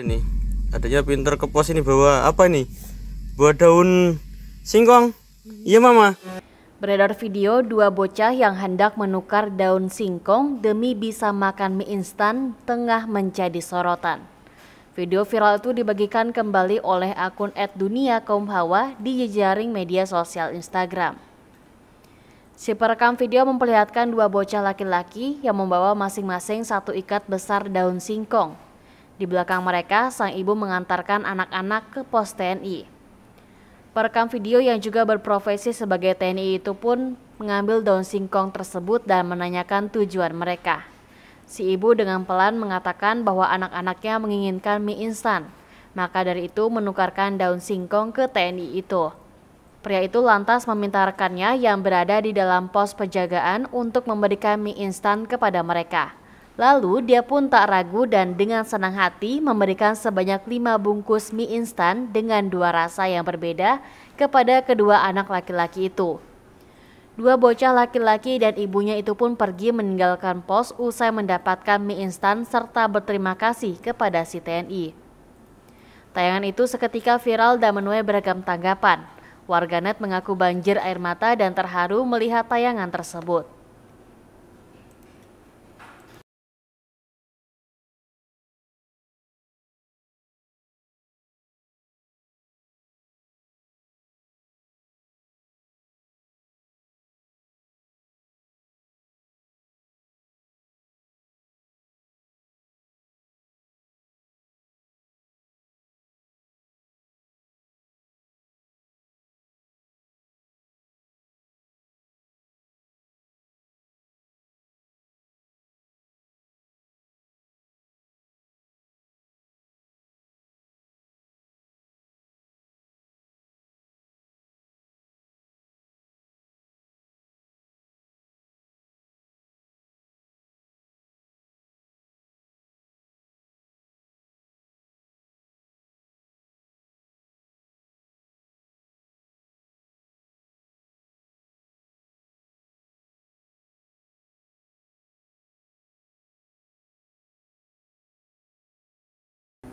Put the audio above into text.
ini adanya pinter ke pos ini bawa apa ini buat daun singkong iya mama Beredar video dua bocah yang hendak menukar daun singkong demi bisa makan mie instan tengah menjadi sorotan. Video viral itu dibagikan kembali oleh akun @dunia_kaumhawa di jejaring media sosial Instagram. Si perekam video memperlihatkan dua bocah laki-laki yang membawa masing-masing satu ikat besar daun singkong di belakang mereka, sang ibu mengantarkan anak-anak ke pos TNI. Perekam video yang juga berprofesi sebagai TNI itu pun mengambil daun singkong tersebut dan menanyakan tujuan mereka. Si ibu dengan pelan mengatakan bahwa anak-anaknya menginginkan mie instan, maka dari itu menukarkan daun singkong ke TNI itu. Pria itu lantas meminta rekannya yang berada di dalam pos penjagaan untuk memberikan mie instan kepada mereka. Lalu dia pun tak ragu dan dengan senang hati memberikan sebanyak lima bungkus mie instan dengan dua rasa yang berbeda kepada kedua anak laki-laki itu. Dua bocah laki-laki dan ibunya itu pun pergi meninggalkan pos usai mendapatkan mie instan serta berterima kasih kepada si TNI. Tayangan itu seketika viral dan menuai beragam tanggapan. Warganet mengaku banjir air mata dan terharu melihat tayangan tersebut.